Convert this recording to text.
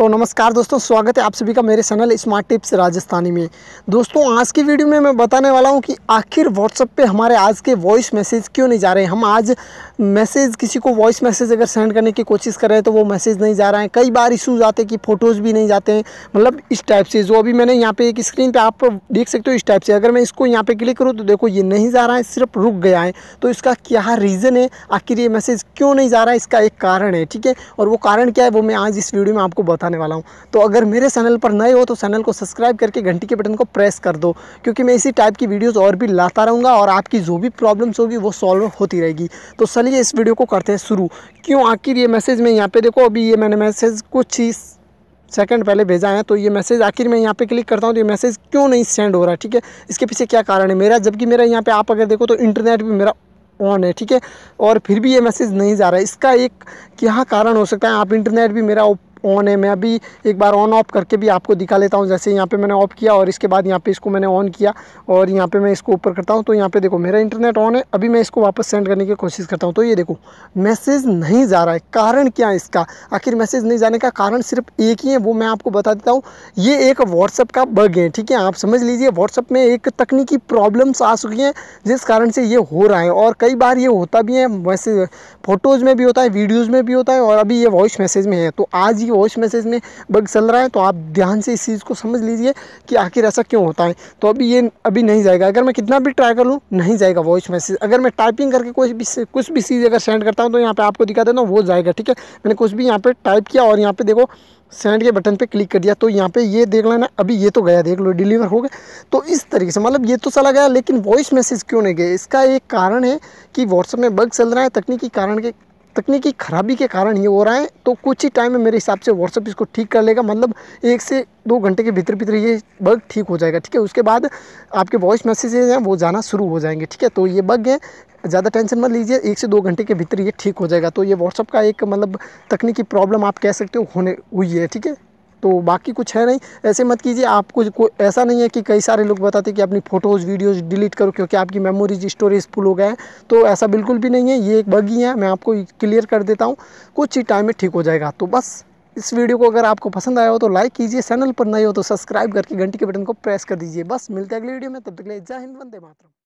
तो नमस्कार दोस्तों स्वागत है आप सभी का मेरे चैनल स्मार्ट टिप्स राजस्थानी में दोस्तों आज की वीडियो में मैं बताने वाला हूं कि आखिर व्हाट्सअप पे हमारे आज के वॉइस मैसेज क्यों नहीं जा रहे हैं हम आज मैसेज किसी को वॉइस मैसेज अगर सेंड करने की कोशिश कर रहे हैं तो वो मैसेज नहीं जा रहा है कई बार इशूज़ आते हैं कि फ़ोटोज़ भी नहीं जाते हैं मतलब इस टाइप से जो अभी मैंने यहाँ पर एक स्क्रीन पर आप देख सकते हो इस टाइप से अगर मैं इसको यहाँ पर क्लिक करूँ तो देखो ये नहीं जा रहा है सिर्फ रुक गया है तो इसका क्या रीज़न है आखिर ये मैसेज क्यों नहीं जा रहा है इसका एक कारण है ठीक है और वो कारण क्या है वो मैं आज इस वीडियो में आपको बता बताने वाला हूँ तो अगर मेरे चैनल पर नए हो तो चैनल को सब्सक्राइब करके घंटी के बटन को प्रेस कर दो क्योंकि मैं इसी टाइप की वीडियोज़ और भी लाता रहूँगा और आपकी जो भी प्रॉब्लम्स होगी वो सॉल्व होती रहेगी तो चलिए इस वीडियो को करते हैं शुरू क्यों आखिर ये मैसेज मैं यहाँ पे देखो अभी ये मैंने मैसेज कुछ ही सेकंड पहले भेजा है तो ये मैसेज आखिर मैं यहाँ पे क्लिक करता हूँ तो ये मैसेज क्यों नहीं सेंड हो रहा है ठीक है इसके पीछे क्या कारण है मेरा जबकि मेरा यहाँ पे आप अगर देखो तो इंटरनेट भी मेरा ऑन है ठीक है और फिर भी ये मैसेज नहीं जा रहा है इसका एक क्या कारण हो सकता है आप इंटरनेट भी मेरा ऑन है मैं अभी एक बार ऑन ऑफ करके भी आपको दिखा लेता हूँ जैसे यहाँ पे मैंने ऑफ किया और इसके बाद यहाँ पे इसको मैंने ऑन किया और यहाँ पे मैं इसको ऊपर करता हूँ तो यहाँ पे देखो मेरा इंटरनेट ऑन है अभी मैं इसको वापस सेंड करने की कोशिश करता हूँ तो ये देखो मैसेज नहीं जा रहा है कारण क्या है इसका आखिर मैसेज नहीं जाने का कारण सिर्फ एक ही है वो मैं आपको बता देता हूँ ये एक व्हाट्सअप का बग है ठीक है आप समझ लीजिए व्हाट्सअप में एक तकनीकी प्रॉब्लम्स आ चुकी हैं जिस कारण से ये हो रहा है और कई बार ये होता भी है वैसे फ़ोटोज़ में भी होता है वीडियोज़ में भी होता है और अभी ये वॉइस मैसेज में है तो आज ये कि वॉइस मैसेज में बग चल रहा है तो आप ध्यान से इस चीज़ को समझ लीजिए कि आखिर ऐसा क्यों होता है तो अभी ये अभी नहीं जाएगा अगर मैं कितना भी ट्राई कर लूँ नहीं जाएगा वॉइस मैसेज अगर मैं टाइपिंग करके कोई भी कुछ भी चीज़ अगर सेंड करता हूँ तो यहाँ पर आपको दिखा देता हूँ वो जाएगा ठीक है मैंने कुछ भी यहाँ पर टाइप किया और यहाँ पर देखो सेंड के बटन पे क्लिक कर दिया तो यहाँ पे ये देख लेना अभी ये तो गया देख लो डिलीवर हो गया तो इस तरीके से मतलब ये तो चला गया लेकिन वॉइस मैसेज क्यों नहीं गए इसका एक कारण है कि व्हाट्सएप में बग चल रहा है तकनीकी कारण के तकनीकी खराबी के कारण ये हो रहा है तो कुछ ही टाइम में मेरे हिसाब से व्हाट्सअप इसको ठीक कर लेगा मतलब एक से दो घंटे के भीतर भीतर ये बग ठीक हो जाएगा ठीक है उसके बाद आपके वॉइस मैसेजेज हैं वो जाना शुरू हो जाएंगे ठीक है तो ये बग है ज़्यादा टेंशन मत लीजिए एक से दो घंटे के भीतर ये ठीक हो जाएगा तो ये व्हाट्सअप का एक मतलब तकनीकी प्रॉब्लम आप कह सकते हो होने हुई है ठीक है तो बाकी कुछ है नहीं ऐसे मत कीजिए आपको कोई ऐसा नहीं है कि कई सारे लोग बताते कि अपनी फ़ोटोज़ वीडियोज़ डिलीट करो क्योंकि आपकी मेमोरीज स्टोरेज फुल हो गए हैं तो ऐसा बिल्कुल भी नहीं है ये एक बगी है मैं आपको क्लियर कर देता हूँ कुछ ही टाइम में ठीक हो जाएगा तो बस इस वीडियो को अगर आपको पसंद आया हो तो लाइक कीजिए चैनल पर नए हो तो सब्सक्राइब करके घंटी के बटन को प्रेस कर दीजिए बस मिलते हैं अगले वीडियो में तब तक ले जय हिंद वंदे मातरम